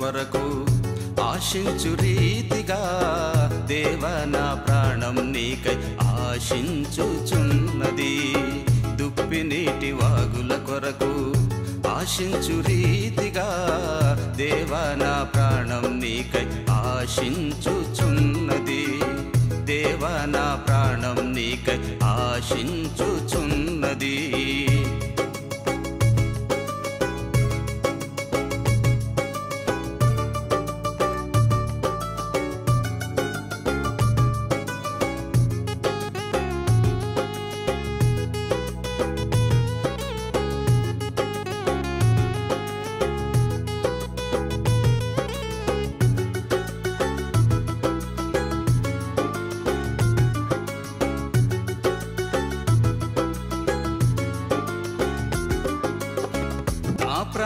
కొరకు ఆశించు రీతిగా దేవ నా ప్రాణం నీకై ఆశించుచున్నది దుప్పి నీటి వాగుల కొరకు ఆశించు రీతిగా దేవ నా ప్రాణం నీకై ఆశించుచున్నది దేవ నా ప్రాణం నీకై ఆశించుచున్నది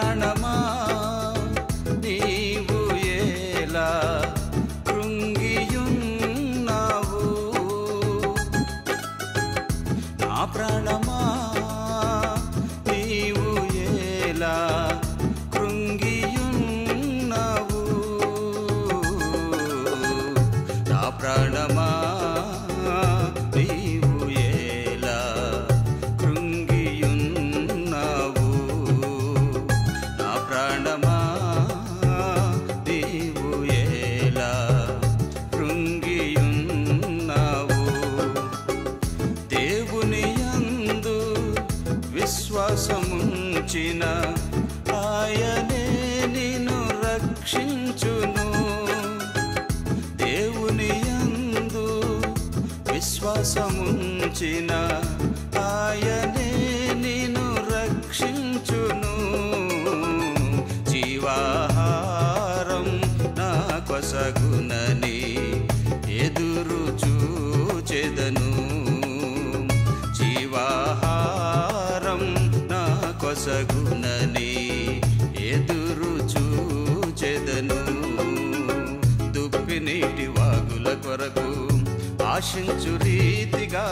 gana ఆయనే నిన్ను రక్షించును దేవుని అందు విశ్వాసముంచిన ఆయనే నిన్ను రక్షించును జీవాహారం నాకొసగునని ఎదురు చూచెదను జీవాహారం నాకొసగు ఆశించు రీతిగా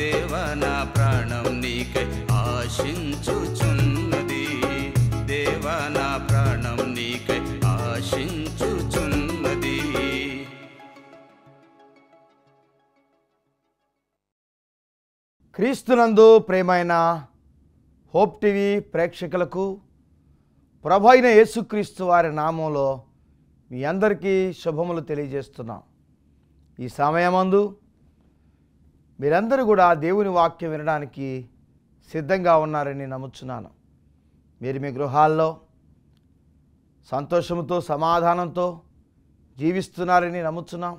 దేవ నా ప్రాణం నీకై ఆశించుచున్నది దేవ నా ప్రాణం నీకై ఆశించుచున్నది క్రీస్తునందు ప్రేమైన హోప్ టీవీ ప్రేక్షకులకు ప్రభు అయిన యేసుక్రీస్తు వారి నామంలో మీ అందరికీ శుభములు తెలియజేస్తున్నాం ఈ సమయమందు మీరందరూ కూడా దేవుని వాక్యం వినడానికి సిద్ధంగా ఉన్నారని నమ్ముచున్నాను మీరు మీ గృహాల్లో సంతోషంతో సమాధానంతో జీవిస్తున్నారని నమ్ముచున్నాం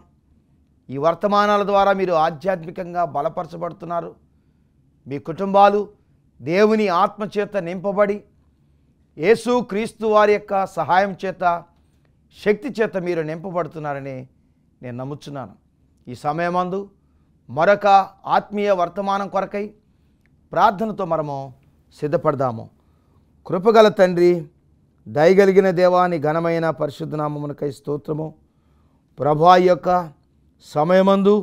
ఈ వర్తమానాల ద్వారా మీరు ఆధ్యాత్మికంగా బలపరచబడుతున్నారు మీ కుటుంబాలు దేవుని ఆత్మచేత నింపబడి యేసు క్రీస్తు వారి యొక్క సహాయం చేత శక్తి చేత మీరు నింపబడుతున్నారని నేను నమ్ముచున్నాను ఈ సమయమందు మరొక ఆత్మీయ వర్తమానం కొరకై ప్రార్థనతో మనము సిద్ధపడదాము కృపగల తండ్రి దయగలిగిన దేవాని ఘనమైన పరిశుద్ధనామమునకై స్తోత్రము ప్రభా యొక్క సమయమందు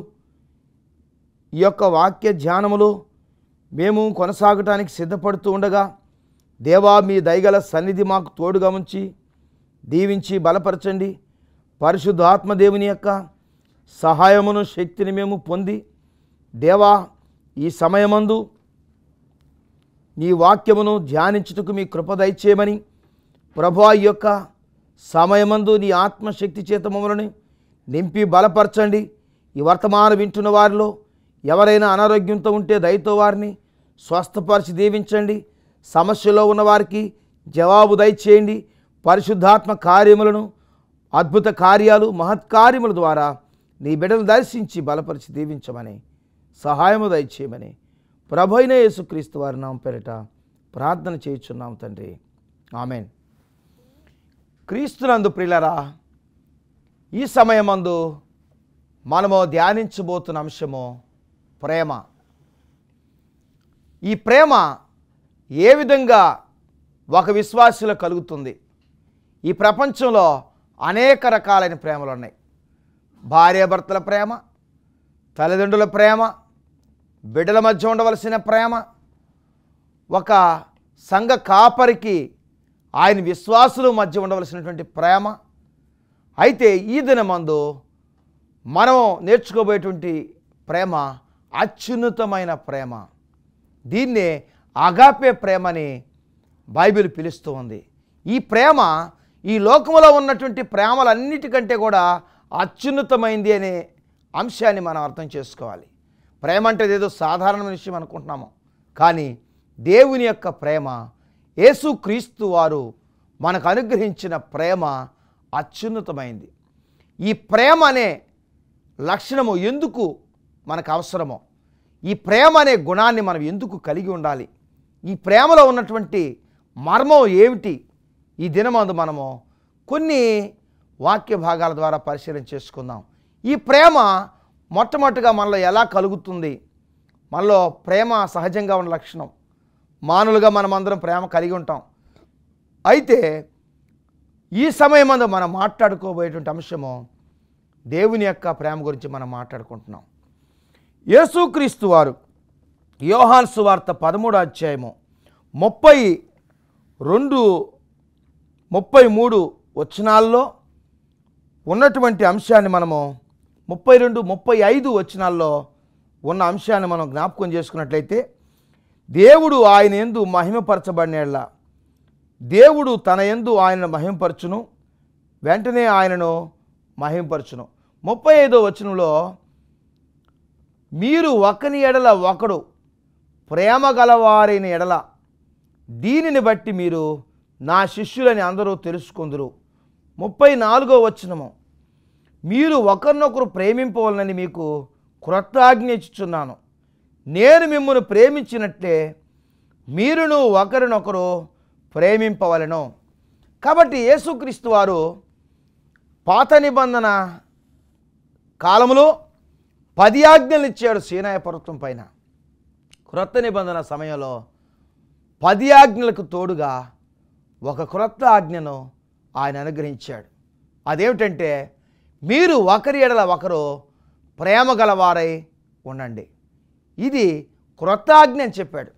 ఈ యొక్క వాక్య ధ్యానములో మేము కొనసాగటానికి సిద్ధపడుతూ ఉండగా దేవా మీ దయగల సన్నిధి మాకు తోడుగా ఉంచి దీవించి బలపరచండి పరిశుద్ధాత్మదేవుని యొక్క సహాయమును శక్తిని మేము పొంది దేవా ఈ సమయమందు నీ వాక్యమును ధ్యానించుటకు మీ కృప దయచేయమని ప్రభు యొక్క సమయమందు నీ ఆత్మశక్తి చేత మమ్మల్ని నింపి బలపరచండి ఈ వర్తమానం వింటున్న వారిలో ఎవరైనా అనారోగ్యంతో ఉంటే దయతో వారిని స్వస్థపరిచి దీవించండి సమస్యలో ఉన్నవారికి జవాబు దయచేయండి పరిశుద్ధాత్మ కార్యములను అద్భుత కార్యాలు మహత్కార్యముల ద్వారా నీ బిడ్డను దర్శించి బలపరిచి దీవించమని సహాయము దయచేయమని ప్రభైన యేసుక్రీస్తు వారి నామ పేరిట ప్రార్థన చేయుచున్నాం తండ్రి ఆమెన్ క్రీస్తునందు ప్రిలరా ఈ సమయమందు మనము ధ్యానించబోతున్న అంశము ప్రేమ ఈ ప్రేమ ఏ విధంగా ఒక విశ్వాసులో కలుగుతుంది ఈ ప్రపంచంలో అనేక రకాలైన ప్రేమలు ఉన్నాయి భార్యాభర్తల ప్రేమ తల్లిదండ్రుల ప్రేమ బిడ్డల మధ్య ఉండవలసిన ప్రేమ ఒక సంఘ కాపరికి ఆయన విశ్వాసుల మధ్య ఉండవలసినటువంటి ప్రేమ అయితే ఈ దినమందు మనం నేర్చుకోబోయేటువంటి ప్రేమ అత్యున్నతమైన ప్రేమ దీన్నే అగాపే ప్రేమని బైబిల్ పిలుస్తూ ఉంది ఈ ప్రేమ ఈ లోకంలో ఉన్నటువంటి ప్రేమలన్నిటికంటే కూడా అత్యున్నతమైంది అనే అంశాన్ని మనం అర్థం చేసుకోవాలి ప్రేమ అంటే ఏదో సాధారణ విషయం అనుకుంటున్నాము కానీ దేవుని యొక్క ప్రేమ యేసుక్రీస్తు వారు మనకు అనుగ్రహించిన ప్రేమ అత్యున్నతమైంది ఈ ప్రేమ అనే లక్షణము ఎందుకు మనకు అవసరమో ఈ ప్రేమ అనే గుణాన్ని మనం ఎందుకు కలిగి ఉండాలి ఈ ప్రేమలో ఉన్నటువంటి మర్మం ఏమిటి ఈ దినమందు మనము కొన్ని వాక్య భాగాల ద్వారా పరిశీలన చేసుకుందాం ఈ ప్రేమ మొట్టమొదటిగా మనలో ఎలా కలుగుతుంది మనలో ప్రేమ సహజంగా ఉన్న లక్షణం మానులుగా మనమందరం ప్రేమ కలిగి ఉంటాం అయితే ఈ సమయం అందు మనం మాట్లాడుకోబోయేటువంటి అంశము దేవుని యొక్క ప్రేమ గురించి మనం మాట్లాడుకుంటున్నాం యేసుక్రీస్తు వారు యోహాన్సు వార్త పదమూడు అధ్యాయము ముప్పై రెండు ముప్పై మూడు వచనాల్లో ఉన్నటువంటి అంశాన్ని మనము ముప్పై రెండు ముప్పై ఐదు వచనాల్లో ఉన్న అంశాన్ని మనం జ్ఞాపకం చేసుకున్నట్లయితే దేవుడు ఆయన ఎందు మహిమపరచబడినేళ్ళ దేవుడు తన ఎందు ఆయనను మహిమపరచును వెంటనే ఆయనను మహిమపరచును ముప్పై ఐదో వచనంలో మీరు ఒకని ఎడల ఒకడు ప్రేమ గలవారైన ఎడల దీనిని బట్టి మీరు నా శిష్యులని అందరూ తెలుసుకుందరు ముప్పై నాలుగో వచనము మీరు ఒకరినొకరు ప్రేమింపవలనని మీకు క్రొత్త ఇచ్చుచున్నాను నేను మిమ్మల్ని ప్రేమించినట్లే మీరును ఒకరినొకరు ప్రేమింపవలను కాబట్టి యేసుక్రీస్తు వారు పాత నిబంధన కాలంలో పది ఆజ్ఞలు ఇచ్చాడు సీనాయ పర్వతం పైన క్రొత్త నిబంధన సమయంలో పది ఆజ్ఞలకు తోడుగా ఒక క్రొత్త ఆజ్ఞను ఆయన అనుగ్రహించాడు అదేమిటంటే మీరు ఒకరి ఎడల ఒకరు ప్రేమ గలవారై ఉండండి ఇది క్రొత్తాజ్ఞ అని చెప్పాడు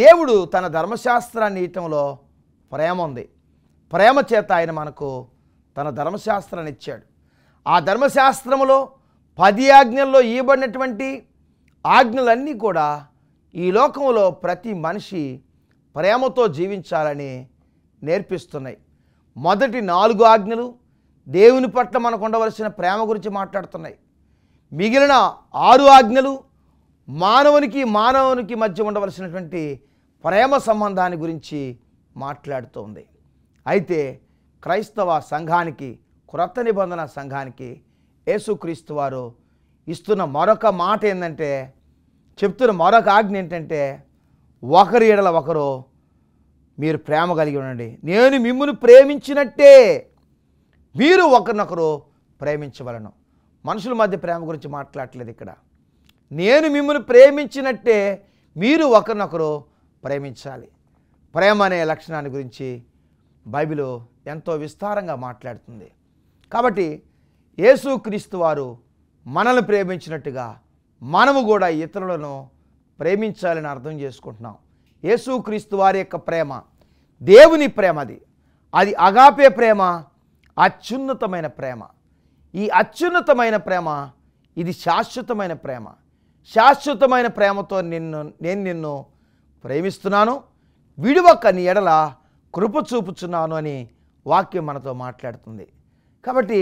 దేవుడు తన ధర్మశాస్త్రాన్ని ఇవ్వటంలో ప్రేమ ఉంది ప్రేమ చేత ఆయన మనకు తన ధర్మశాస్త్రాన్ని ఇచ్చాడు ఆ ధర్మశాస్త్రములో పది ఆజ్ఞల్లో ఇవ్వబడినటువంటి ఆజ్ఞలన్నీ కూడా ఈ లోకంలో ప్రతి మనిషి ప్రేమతో జీవించాలని నేర్పిస్తున్నాయి మొదటి నాలుగు ఆజ్ఞలు దేవుని పట్ల మనకు ఉండవలసిన ప్రేమ గురించి మాట్లాడుతున్నాయి మిగిలిన ఆరు ఆజ్ఞలు మానవునికి మానవునికి మధ్య ఉండవలసినటువంటి ప్రేమ సంబంధాన్ని గురించి మాట్లాడుతుంది అయితే క్రైస్తవ సంఘానికి క్రొత్త నిబంధన సంఘానికి యేసుక్రీస్తు వారు ఇస్తున్న మరొక మాట ఏంటంటే చెప్తున్న మరొక ఆజ్ఞ ఏంటంటే ఒకరి ఎడల ఒకరు మీరు ప్రేమ కలిగి ఉండండి నేను మిమ్మల్ని ప్రేమించినట్టే మీరు ఒకరినొకరు ప్రేమించవలను మనుషుల మధ్య ప్రేమ గురించి మాట్లాడలేదు ఇక్కడ నేను మిమ్మల్ని ప్రేమించినట్టే మీరు ఒకరినొకరు ప్రేమించాలి ప్రేమ అనే లక్షణాన్ని గురించి బైబిల్ ఎంతో విస్తారంగా మాట్లాడుతుంది కాబట్టి యేసుక్రీస్తు వారు మనల్ని ప్రేమించినట్టుగా మనము కూడా ఇతరులను ప్రేమించాలని అర్థం చేసుకుంటున్నాం యేసుక్రీస్తు వారి యొక్క ప్రేమ దేవుని ప్రేమ అది అది అగాపే ప్రేమ అత్యున్నతమైన ప్రేమ ఈ అత్యున్నతమైన ప్రేమ ఇది శాశ్వతమైన ప్రేమ శాశ్వతమైన ప్రేమతో నిన్ను నేను నిన్ను ప్రేమిస్తున్నాను విడివక్క నీ ఎడల కృప చూపుచున్నాను అని వాక్యం మనతో మాట్లాడుతుంది కాబట్టి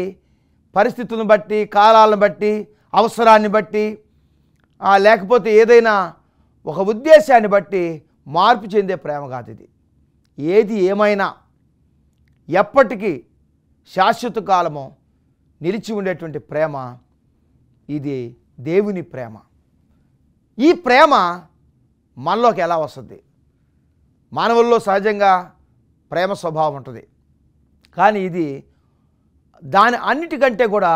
పరిస్థితులను బట్టి కాలాలను బట్టి అవసరాన్ని బట్టి లేకపోతే ఏదైనా ఒక ఉద్దేశాన్ని బట్టి మార్పు చెందే ప్రేమ కాదు ఇది ఏది ఏమైనా ఎప్పటికీ శాశ్వత కాలము నిలిచి ఉండేటువంటి ప్రేమ ఇది దేవుని ప్రేమ ఈ ప్రేమ మనలోకి ఎలా వస్తుంది మానవుల్లో సహజంగా ప్రేమ స్వభావం ఉంటుంది కానీ ఇది దాని అన్నిటికంటే కూడా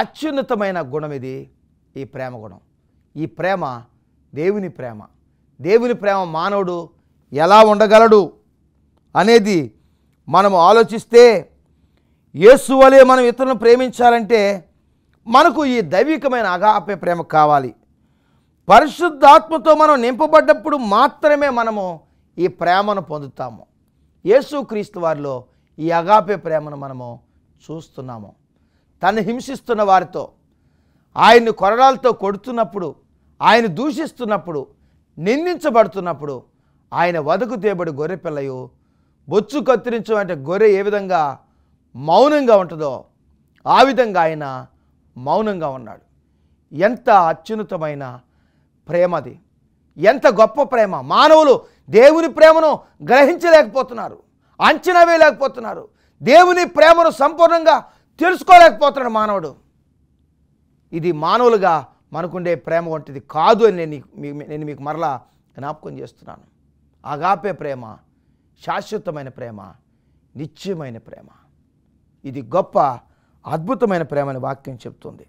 అత్యున్నతమైన గుణం ఇది ఈ ప్రేమ గుణం ఈ ప్రేమ దేవుని ప్రేమ దేవుని ప్రేమ మానవుడు ఎలా ఉండగలడు అనేది మనం ఆలోచిస్తే యేసు వలె మనం ఇతరులను ప్రేమించాలంటే మనకు ఈ దైవికమైన అగాపే ప్రేమ కావాలి పరిశుద్ధాత్మతో మనం నింపబడ్డప్పుడు మాత్రమే మనము ఈ ప్రేమను పొందుతాము క్రీస్తు వారిలో ఈ అగాపే ప్రేమను మనము చూస్తున్నాము తను హింసిస్తున్న వారితో ఆయన్ని కొరడాలతో కొడుతున్నప్పుడు ఆయన దూషిస్తున్నప్పుడు నిందించబడుతున్నప్పుడు ఆయన వదకు తేబడి గొర్రె పిల్లయు బొచ్చు కత్తిరించడం అంటే గొర్రె ఏ విధంగా మౌనంగా ఉంటుందో ఆ విధంగా ఆయన మౌనంగా ఉన్నాడు ఎంత అత్యున్నతమైన ప్రేమది ఎంత గొప్ప ప్రేమ మానవులు దేవుని ప్రేమను గ్రహించలేకపోతున్నారు అంచనా వేయలేకపోతున్నారు దేవుని ప్రేమను సంపూర్ణంగా తెలుసుకోలేకపోతున్నాడు మానవుడు ఇది మానవులుగా మనకుండే ప్రేమ వంటిది కాదు అని నేను నేను మీకు మరలా జ్ఞాపకం చేస్తున్నాను అగాపే ప్రేమ శాశ్వతమైన ప్రేమ నిత్యమైన ప్రేమ ఇది గొప్ప అద్భుతమైన ప్రేమ అని వాక్యం చెప్తుంది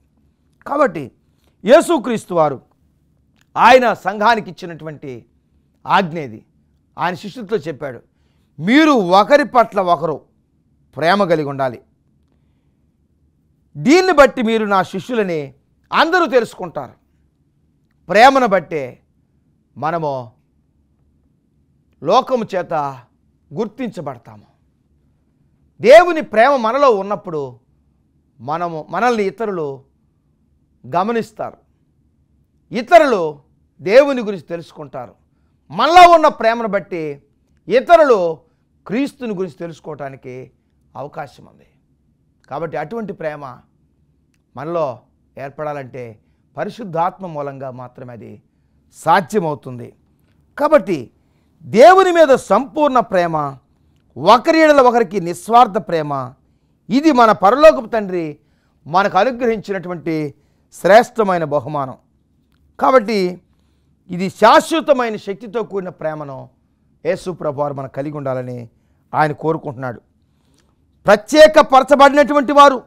కాబట్టి యేసుక్రీస్తు వారు ఆయన సంఘానికి ఇచ్చినటువంటి ఆజ్ఞేది ఆయన శిష్యులతో చెప్పాడు మీరు ఒకరి పట్ల ఒకరు ప్రేమ కలిగి ఉండాలి దీన్ని బట్టి మీరు నా శిష్యులని అందరూ తెలుసుకుంటారు ప్రేమను బట్టి మనము లోకము చేత గుర్తించబడతాము దేవుని ప్రేమ మనలో ఉన్నప్పుడు మనము మనల్ని ఇతరులు గమనిస్తారు ఇతరులు దేవుని గురించి తెలుసుకుంటారు మనలో ఉన్న ప్రేమను బట్టి ఇతరులు క్రీస్తుని గురించి తెలుసుకోవటానికి అవకాశం ఉంది కాబట్టి అటువంటి ప్రేమ మనలో ఏర్పడాలంటే పరిశుద్ధాత్మ మూలంగా మాత్రమే అది సాధ్యమవుతుంది కాబట్టి దేవుని మీద సంపూర్ణ ప్రేమ ఒకరి ఏడల ఒకరికి నిస్వార్థ ప్రేమ ఇది మన పరలోకపు తండ్రి మనకు అనుగ్రహించినటువంటి శ్రేష్టమైన బహుమానం కాబట్టి ఇది శాశ్వతమైన శక్తితో కూడిన ప్రేమను యేసు ప్రభువారు మనం కలిగి ఉండాలని ఆయన కోరుకుంటున్నాడు ప్రత్యేక పరచబడినటువంటి వారు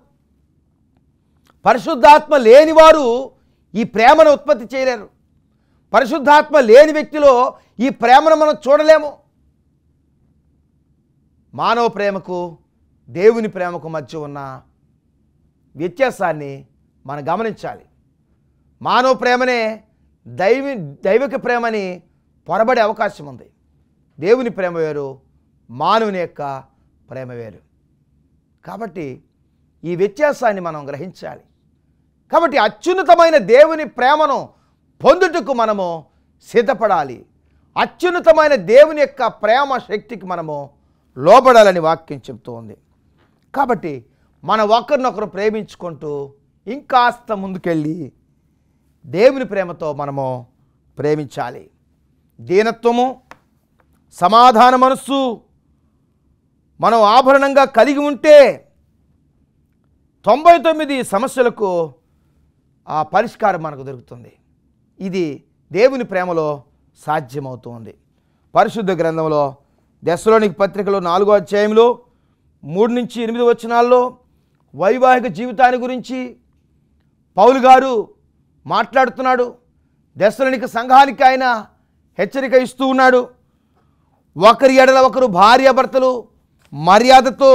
పరిశుద్ధాత్మ లేని వారు ఈ ప్రేమను ఉత్పత్తి చేయలేరు పరిశుద్ధాత్మ లేని వ్యక్తిలో ఈ ప్రేమను మనం చూడలేము మానవ ప్రేమకు దేవుని ప్రేమకు మధ్య ఉన్న వ్యత్యాసాన్ని మనం గమనించాలి మానవ ప్రేమనే దైవి దైవిక ప్రేమని పొరబడే అవకాశం ఉంది దేవుని ప్రేమ వేరు మానవుని యొక్క ప్రేమ వేరు కాబట్టి ఈ వ్యత్యాసాన్ని మనం గ్రహించాలి కాబట్టి అత్యున్నతమైన దేవుని ప్రేమను పొందుటకు మనము సిద్ధపడాలి అత్యున్నతమైన దేవుని యొక్క ప్రేమ శక్తికి మనము లోబడాలని వాక్యం చెప్తూ ఉంది కాబట్టి మన ఒకరినొకరు ప్రేమించుకుంటూ ఇంకాస్త ముందుకెళ్ళి దేవుని ప్రేమతో మనము ప్రేమించాలి దీనత్వము సమాధాన మనస్సు మనం ఆభరణంగా కలిగి ఉంటే తొంభై తొమ్మిది సమస్యలకు ఆ పరిష్కారం మనకు దొరుకుతుంది ఇది దేవుని ప్రేమలో సాధ్యమవుతుంది పరిశుద్ధ గ్రంథంలో దశలోనికి పత్రికలో నాలుగో అధ్యాయంలో మూడు నుంచి ఎనిమిది వచనాల్లో వైవాహిక జీవితాన్ని గురించి పౌలు గారు మాట్లాడుతున్నాడు దశలోనికి సంఘానికి ఆయన హెచ్చరిక ఇస్తూ ఉన్నాడు ఒకరి ఎడల ఒకరు భార్యాభర్తలు మర్యాదతో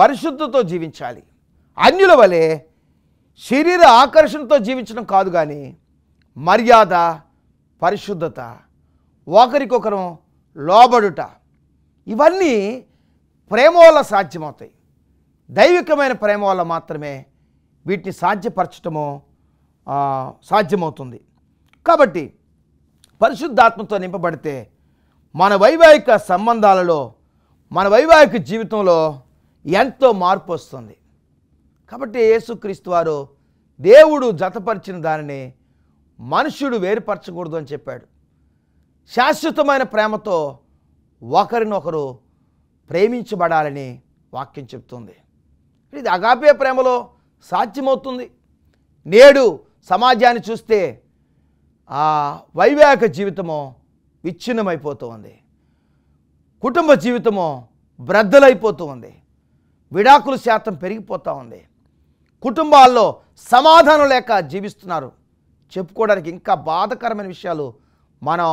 పరిశుద్ధతో జీవించాలి అన్యుల వలె శరీర ఆకర్షణతో జీవించడం కాదు కానీ మర్యాద పరిశుద్ధత ఒకరికొకరం లోబడుట ఇవన్నీ ప్రేమ వల్ల సాధ్యమవుతాయి దైవికమైన ప్రేమ వల్ల మాత్రమే వీటిని సాధ్యపరచటము సాధ్యమవుతుంది కాబట్టి పరిశుద్ధాత్మతో నింపబడితే మన వైవాహిక సంబంధాలలో మన వైవాహిక జీవితంలో ఎంతో మార్పు వస్తుంది కాబట్టి యేసుక్రీస్తు వారు దేవుడు జతపరిచిన దానిని మనుష్యుడు వేరుపరచకూడదు అని చెప్పాడు శాశ్వతమైన ప్రేమతో ఒకరినొకరు ప్రేమించబడాలని వాక్యం చెప్తుంది ఇది అగాపే ప్రేమలో సాధ్యమవుతుంది నేడు సమాజాన్ని చూస్తే ఆ వైవాహిక జీవితము విచ్ఛిన్నమైపోతూ ఉంది కుటుంబ జీవితము బ్రద్దలైపోతూ ఉంది విడాకుల శాతం పెరిగిపోతూ ఉంది కుటుంబాల్లో సమాధానం లేక జీవిస్తున్నారు చెప్పుకోవడానికి ఇంకా బాధకరమైన విషయాలు మనం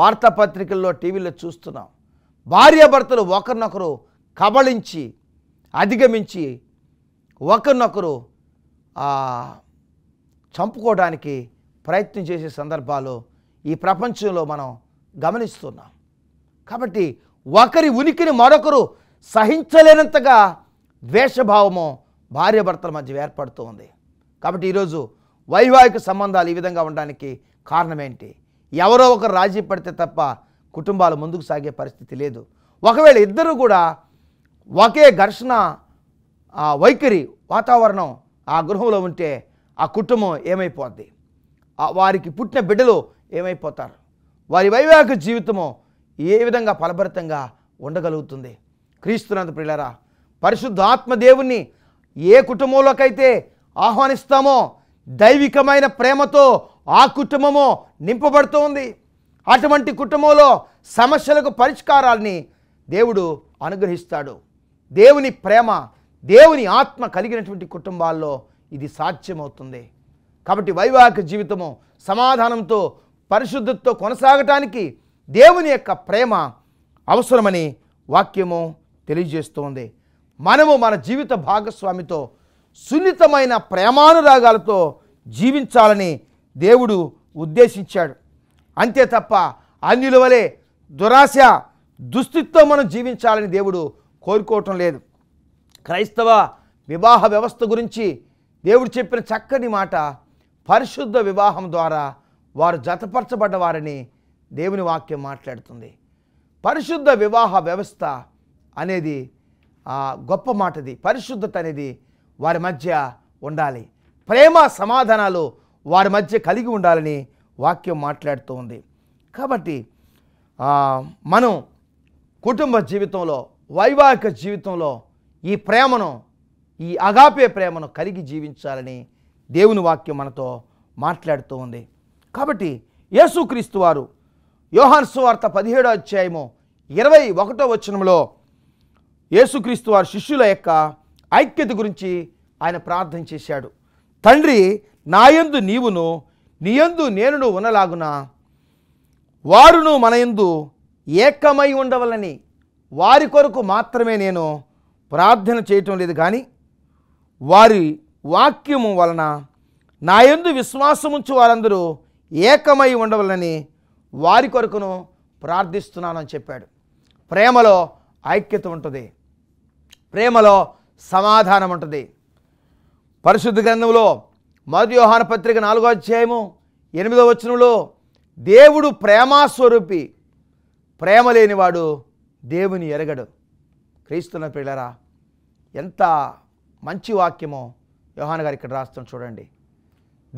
వార్తాపత్రికల్లో టీవీలో చూస్తున్నాం భార్యాభర్తలు ఒకరినొకరు కబళించి అధిగమించి ఒకరినొకరు చంపుకోవడానికి ప్రయత్నం చేసే సందర్భాలు ఈ ప్రపంచంలో మనం గమనిస్తున్నాం కాబట్టి ఒకరి ఉనికిని మరొకరు సహించలేనంతగా ద్వేషభావము భార్యాభర్తల మధ్య ఏర్పడుతూ ఉంది కాబట్టి ఈరోజు వైవాహిక సంబంధాలు ఈ విధంగా ఉండడానికి కారణం ఏంటి ఎవరో ఒకరు రాజీ పడితే తప్ప కుటుంబాలు ముందుకు సాగే పరిస్థితి లేదు ఒకవేళ ఇద్దరు కూడా ఒకే ఘర్షణ వైఖరి వాతావరణం ఆ గృహంలో ఉంటే ఆ కుటుంబం ఏమైపోద్ది వారికి పుట్టిన బిడ్డలు ఏమైపోతారు వారి వైవాహిక జీవితము ఏ విధంగా ఫలభరితంగా ఉండగలుగుతుంది క్రీస్తునంత ప్రియులరా పరిశుద్ధాత్మ దేవుణ్ణి ఏ కుటుంబంలోకైతే ఆహ్వానిస్తామో దైవికమైన ప్రేమతో ఆ కుటుంబము నింపబడుతోంది అటువంటి కుటుంబంలో సమస్యలకు పరిష్కారాల్ని దేవుడు అనుగ్రహిస్తాడు దేవుని ప్రేమ దేవుని ఆత్మ కలిగినటువంటి కుటుంబాల్లో ఇది సాధ్యమవుతుంది కాబట్టి వైవాహిక జీవితము సమాధానంతో పరిశుద్ధతో కొనసాగటానికి దేవుని యొక్క ప్రేమ అవసరమని వాక్యము తెలియజేస్తోంది మనము మన జీవిత భాగస్వామితో సున్నితమైన ప్రేమానురాగాలతో జీవించాలని దేవుడు ఉద్దేశించాడు అంతే తప్ప అన్యుల వలె దురాశ దుస్థితితో మనం జీవించాలని దేవుడు కోరుకోవటం లేదు క్రైస్తవ వివాహ వ్యవస్థ గురించి దేవుడు చెప్పిన చక్కని మాట పరిశుద్ధ వివాహం ద్వారా వారు జతపరచబడ్డ వారని దేవుని వాక్యం మాట్లాడుతుంది పరిశుద్ధ వివాహ వ్యవస్థ అనేది గొప్ప మాటది పరిశుద్ధత అనేది వారి మధ్య ఉండాలి ప్రేమ సమాధానాలు వారి మధ్య కలిగి ఉండాలని వాక్యం మాట్లాడుతూ ఉంది కాబట్టి మనం కుటుంబ జీవితంలో వైవాహిక జీవితంలో ఈ ప్రేమను ఈ అగాపే ప్రేమను కలిగి జీవించాలని దేవుని వాక్యం మనతో మాట్లాడుతూ ఉంది కాబట్టి యేసుక్రీస్తు వారు యోహాన్సు వార్త పదిహేడో అధ్యాయము ఇరవై ఒకటో వచనంలో యేసుక్రీస్తు వారి శిష్యుల యొక్క ఐక్యత గురించి ఆయన ప్రార్థన చేశాడు తండ్రి నాయందు నీవును నీయందు నేనును ఉన్నలాగున వారును మనయందు ఏకమై ఉండవలని వారి కొరకు మాత్రమే నేను ప్రార్థన చేయటం లేదు కానీ వారి వాక్యము వలన నాయందు విశ్వాసముంచు వారందరూ ఏకమై ఉండవలని వారి కొరకును ప్రార్థిస్తున్నానని చెప్పాడు ప్రేమలో ఐక్యత ఉంటుంది ప్రేమలో సమాధానం ఉంటుంది పరిశుద్ధ గ్రంథంలో మధుయోహాన పత్రిక నాలుగో అధ్యాయము ఎనిమిదో వచనంలో దేవుడు ప్రేమాస్వరూపి ప్రేమ లేనివాడు దేవుని ఎరగడు క్రీస్తున్న పిల్లరా ఎంత మంచి వాక్యమో యోహాన్ గారు ఇక్కడ రాస్తాం చూడండి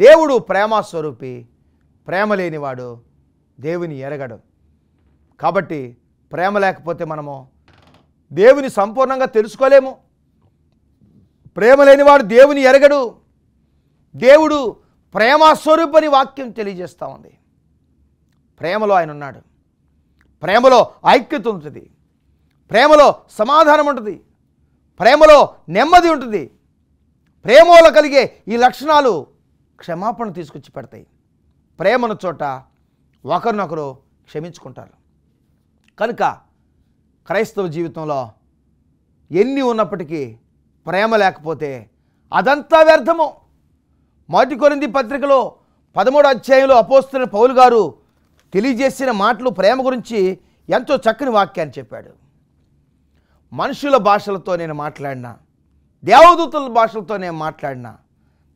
దేవుడు ప్రేమాస్వరూపి ప్రేమ లేనివాడు దేవుని ఎరగడు కాబట్టి ప్రేమ లేకపోతే మనము దేవుని సంపూర్ణంగా తెలుసుకోలేము ప్రేమ లేనివాడు దేవుని ఎరగడు దేవుడు ప్రేమస్వరూపని వాక్యం తెలియజేస్తూ ఉంది ప్రేమలో ఆయన ఉన్నాడు ప్రేమలో ఐక్యత ఉంటుంది ప్రేమలో సమాధానం ఉంటుంది ప్రేమలో నెమ్మది ఉంటుంది ప్రేమలో కలిగే ఈ లక్షణాలు క్షమాపణ తీసుకొచ్చి పెడతాయి ప్రేమను చోట ఒకరినొకరు క్షమించుకుంటారు కనుక క్రైస్తవ జీవితంలో ఎన్ని ఉన్నప్పటికీ ప్రేమ లేకపోతే అదంతా వ్యర్థము మొదటి కొరింది పత్రికలో పదమూడు అధ్యాయంలో అపోస్తున్న పౌలు గారు తెలియజేసిన మాటలు ప్రేమ గురించి ఎంతో చక్కని వాక్యాన్ని చెప్పాడు మనుషుల భాషలతో నేను మాట్లాడినా దేవదూతుల భాషలతో నేను మాట్లాడినా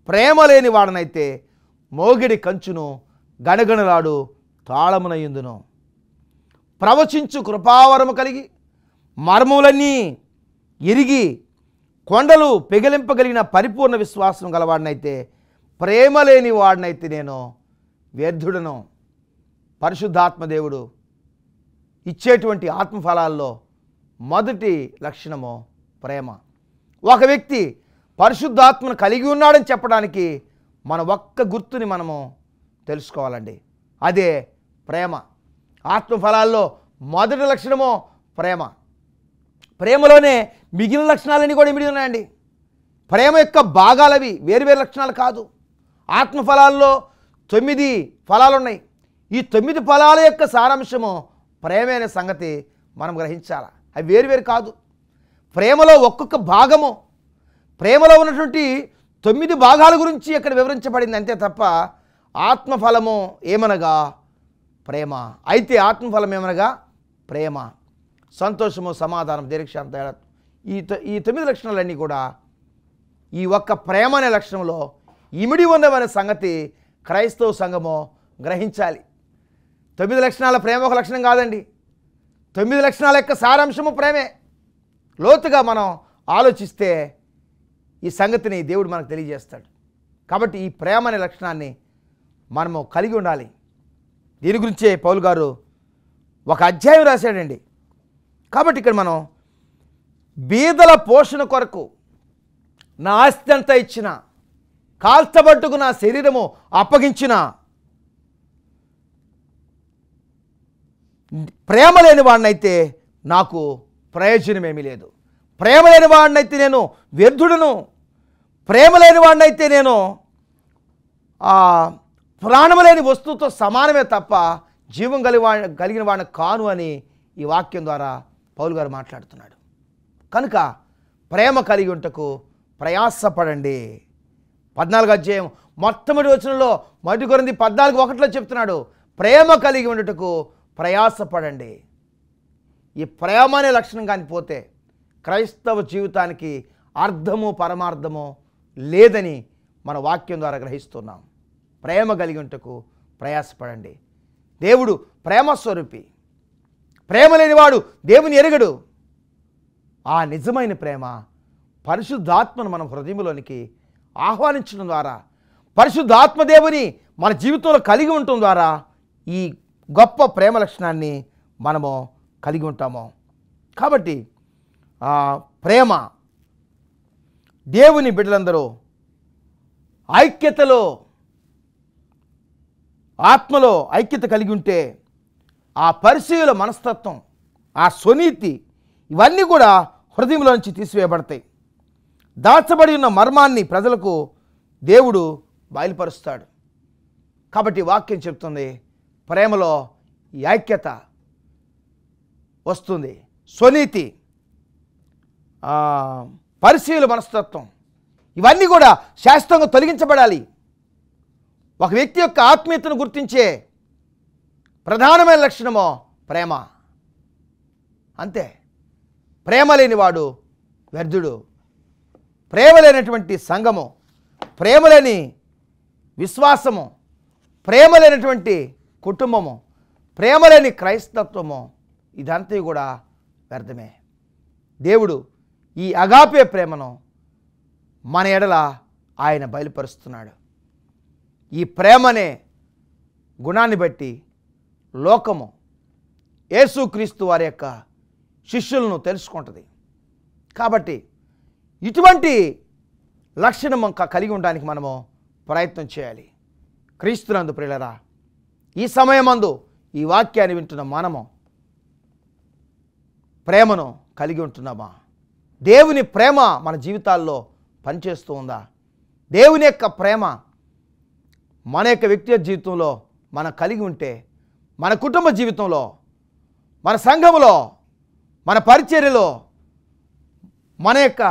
ప్రేమ లేని వాడనైతే మోగిడి కంచును గణగణలాడు తాళమునయ్యుందును ప్రవచించు కృపావరము కలిగి మర్మములన్నీ ఎరిగి కొండలు పెగిలింపగలిగిన పరిపూర్ణ విశ్వాసం గలవాడినైతే ప్రేమ లేని వాడినైతే నేను వ్యర్థుడను పరిశుద్ధాత్మదేవుడు ఇచ్చేటువంటి ఆత్మఫలాల్లో మొదటి లక్షణము ప్రేమ ఒక వ్యక్తి పరిశుద్ధాత్మను కలిగి ఉన్నాడని చెప్పడానికి మన ఒక్క గుర్తుని మనము తెలుసుకోవాలండి అదే ప్రేమ ఆత్మఫలాల్లో మొదటి లక్షణము ప్రేమ ప్రేమలోనే మిగిలిన లక్షణాలన్నీ కూడా ఇమిడి ఉన్నాయండి ప్రేమ యొక్క భాగాలవి వేరువేరు లక్షణాలు కాదు ఆత్మఫలాల్లో తొమ్మిది ఫలాలు ఉన్నాయి ఈ తొమ్మిది ఫలాల యొక్క సారాంశము ప్రేమైన సంగతి మనం గ్రహించాలి అవి వేరువేరు కాదు ప్రేమలో ఒక్కొక్క భాగము ప్రేమలో ఉన్నటువంటి తొమ్మిది భాగాల గురించి ఇక్కడ వివరించబడింది అంతే తప్ప ఆత్మఫలము ఏమనగా ప్రేమ అయితే ఆత్మఫలం ఏమనగా ప్రేమ సంతోషము సమాధానం దీక్షాంత ఈ ఈ తొమ్మిది లక్షణాలన్నీ కూడా ఈ ఒక్క ప్రేమ అనే లక్షణంలో ఇమిడి ఉన్నవనే సంగతి క్రైస్తవ సంఘము గ్రహించాలి తొమ్మిది లక్షణాల ప్రేమ ఒక లక్షణం కాదండి తొమ్మిది లక్షణాల యొక్క సారాంశము ప్రేమే లోతుగా మనం ఆలోచిస్తే ఈ సంగతిని దేవుడు మనకు తెలియజేస్తాడు కాబట్టి ఈ ప్రేమ అనే లక్షణాన్ని మనము కలిగి ఉండాలి దీని గురించే పౌలు గారు ఒక అధ్యాయం రాశాడండి కాబట్టి ఇక్కడ మనం బీదల పోషణ కొరకు నా ఆస్తి అంతా ఇచ్చిన కాల్చబట్టుకు నా శరీరము అప్పగించిన ప్రేమ లేని వాడినైతే నాకు ప్రయోజనమేమీ లేదు ప్రేమ లేని వాడినైతే నేను వ్యర్థుడును ప్రేమ లేని వాడినైతే నేను ప్రాణము లేని వస్తువుతో సమానమే తప్ప జీవం కలిగి కలిగిన వాడిని కాను అని ఈ వాక్యం ద్వారా పౌలు గారు మాట్లాడుతున్నాడు కనుక ప్రేమ కలిగి ఉంటకు ప్రయాసపడండి పద్నాలుగు అధ్యాయం మొట్టమొదటి వచనంలో మొదటి కొరింది పద్నాలుగు ఒకటిలో చెప్తున్నాడు ప్రేమ కలిగి ఉండటకు ప్రయాసపడండి ఈ ప్రేమ అనే లక్షణం కానిపోతే క్రైస్తవ జీవితానికి అర్థము పరమార్థము లేదని మన వాక్యం ద్వారా గ్రహిస్తున్నాం ప్రేమ కలిగి ఉంటకు ప్రయాసపడండి దేవుడు ప్రేమస్వరూపి ప్రేమ లేనివాడు దేవుని ఎరగడు ఆ నిజమైన ప్రేమ పరిశుద్ధాత్మను మన హృదయంలోనికి ఆహ్వానించడం ద్వారా పరిశుద్ధాత్మ దేవుని మన జీవితంలో కలిగి ఉండటం ద్వారా ఈ గొప్ప ప్రేమ లక్షణాన్ని మనము కలిగి ఉంటాము కాబట్టి ప్రేమ దేవుని బిడ్డలందరూ ఐక్యతలో ఆత్మలో ఐక్యత కలిగి ఉంటే ఆ పరిచయుల మనస్తత్వం ఆ స్వనీతి ఇవన్నీ కూడా హృదయంలో నుంచి తీసివేయబడతాయి దాచబడి ఉన్న మర్మాన్ని ప్రజలకు దేవుడు బయలుపరుస్తాడు కాబట్టి వాక్యం చెప్తుంది ప్రేమలో ఐక్యత వస్తుంది స్వనీతి పరిశీల మనస్తత్వం ఇవన్నీ కూడా శాస్త్రంగా తొలగించబడాలి ఒక వ్యక్తి యొక్క ఆత్మీయతను గుర్తించే ప్రధానమైన లక్షణమో ప్రేమ అంతే ప్రేమ లేనివాడు వ్యర్థుడు ప్రేమ లేనటువంటి సంఘము ప్రేమ లేని విశ్వాసము ప్రేమ లేనటువంటి కుటుంబము ప్రేమ లేని క్రైస్తత్వము ఇదంతా కూడా వ్యర్థమే దేవుడు ఈ అగాపే ప్రేమను మన ఎడల ఆయన బయలుపరుస్తున్నాడు ఈ ప్రేమనే గుణాన్ని బట్టి లోకము యేసుక్రీస్తు వారి యొక్క శిష్యులను తెలుసుకుంటుంది కాబట్టి ఇటువంటి లక్షణం కలిగి ఉండడానికి మనము ప్రయత్నం చేయాలి క్రీస్తునందు ప్రియులరా ఈ సమయమందు ఈ వాక్యాన్ని వింటున్న మనము ప్రేమను కలిగి ఉంటున్నామా దేవుని ప్రేమ మన జీవితాల్లో పనిచేస్తూ ఉందా దేవుని యొక్క ప్రేమ మన యొక్క వ్యక్తిగత జీవితంలో మనం కలిగి ఉంటే మన కుటుంబ జీవితంలో మన సంఘంలో మన పరిచర్యలో మన యొక్క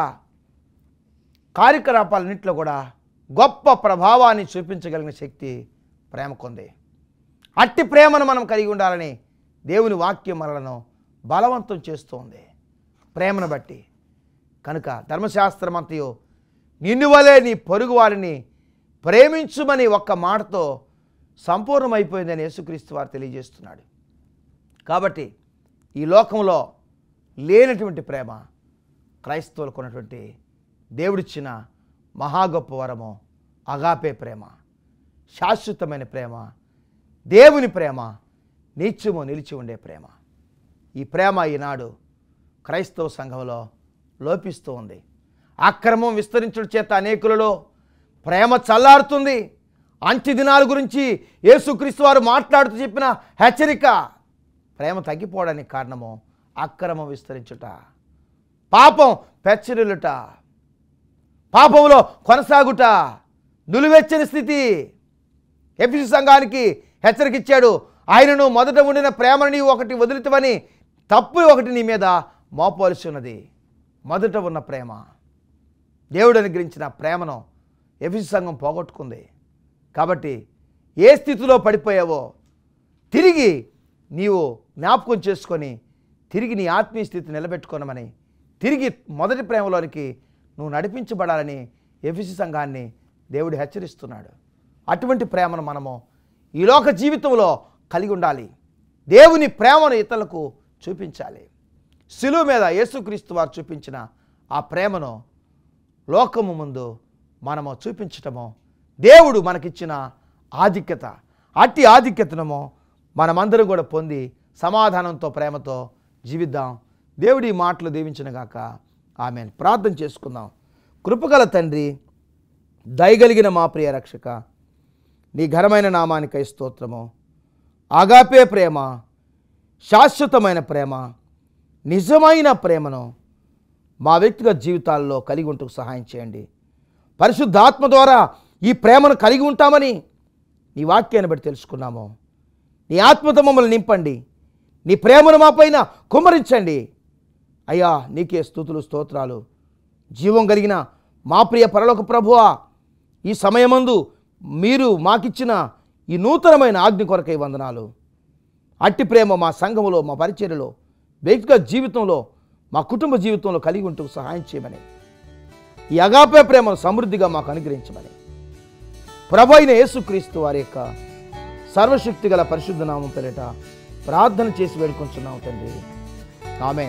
కార్యకలాపాలన్నింటిలో కూడా గొప్ప ప్రభావాన్ని చూపించగలిగిన శక్తి ప్రేమకుంది అట్టి ప్రేమను మనం కలిగి ఉండాలని దేవుని వాక్యం మనలను బలవంతం చేస్తోంది ప్రేమను బట్టి కనుక ధర్మశాస్త్రం అంతయో నిన్ను నీ పొరుగు వారిని ప్రేమించుమని ఒక్క మాటతో సంపూర్ణమైపోయిందని యేసుక్రీస్తు వారు తెలియజేస్తున్నాడు కాబట్టి ఈ లోకంలో లేనటువంటి ప్రేమ క్రైస్తవులకు ఉన్నటువంటి దేవుడిచ్చిన గొప్ప వరము అగాపే ప్రేమ శాశ్వతమైన ప్రేమ దేవుని ప్రేమ నిత్యము నిలిచి ఉండే ప్రేమ ఈ ప్రేమ ఈనాడు క్రైస్తవ సంఘంలో లోపిస్తూ ఉంది అక్రమం విస్తరించడం చేత అనేకులలో ప్రేమ చల్లారుతుంది దినాల గురించి యేసుక్రీస్తు వారు మాట్లాడుతూ చెప్పిన హెచ్చరిక ప్రేమ తగ్గిపోవడానికి కారణము అక్రమం విస్తరించుట పాపం పెచ్చరులుట పాపంలో కొనసాగుట నులివెచ్చని స్థితి ఎఫ్సి సంఘానికి హెచ్చరిక ఇచ్చాడు ఆయనను మొదట ఉండిన ప్రేమని ఒకటి వదిలితవని తప్పు ఒకటి నీ మీద మోపాల్సి ఉన్నది మొదట ఉన్న ప్రేమ దేవుడు అనుగ్రహించిన ప్రేమను ఎఫ్సి సంఘం పోగొట్టుకుంది కాబట్టి ఏ స్థితిలో పడిపోయావో తిరిగి నీవు జ్ఞాపకం చేసుకొని తిరిగి నీ ఆత్మీయ స్థితి నిలబెట్టుకోనమని తిరిగి మొదటి ప్రేమలోనికి నువ్వు నడిపించబడాలని ఎఫిసి సంఘాన్ని దేవుడు హెచ్చరిస్తున్నాడు అటువంటి ప్రేమను మనము ఈ లోక జీవితంలో కలిగి ఉండాలి దేవుని ప్రేమను ఇతరులకు చూపించాలి శిలువు మీద యేసుక్రీస్తు వారు చూపించిన ఆ ప్రేమను లోకము ముందు మనము చూపించటము దేవుడు మనకిచ్చిన ఆధిక్యత అట్టి ఆధిక్యతను మనమందరం కూడా పొంది సమాధానంతో ప్రేమతో జీవిద్దాం దేవుడి మాటలు గాక ఆమె ప్రార్థన చేసుకుందాం కృపగల తండ్రి దయగలిగిన మా ప్రియ రక్షక నీ ఘనమైన నామానికై స్తోత్రము ఆగాపే ప్రేమ శాశ్వతమైన ప్రేమ నిజమైన ప్రేమను మా వ్యక్తిగత జీవితాల్లో కలిగి ఉంటూ సహాయం చేయండి పరిశుద్ధాత్మ ద్వారా ఈ ప్రేమను కలిగి ఉంటామని నీ వాక్యాన్ని బట్టి తెలుసుకున్నాము నీ ఆత్మత మమ్మల్ని నింపండి నీ ప్రేమను మాపైన కుమ్మరించండి అయ్యా నీకే స్థుతులు స్తోత్రాలు జీవం కలిగిన మా ప్రియ పరలోక ప్రభువా ఈ సమయమందు మీరు మాకిచ్చిన ఈ నూతనమైన ఆజ్ఞ కొరకై వందనాలు అట్టి ప్రేమ మా సంఘములో మా పరిచర్యలో వ్యక్తిగత జీవితంలో మా కుటుంబ జీవితంలో కలిగి ఉంటూ సహాయం చేయమని ఈ అగాపే ప్రేమను సమృద్ధిగా మాకు అనుగ్రహించమని ప్రభు అయిన యేసుక్రీస్తు వారి యొక్క సర్వశక్తి గల పరిశుద్ధ నామం పేరిట ప్రార్థన చేసి వేడుకొంచున్నాము తండ్రి ఆమె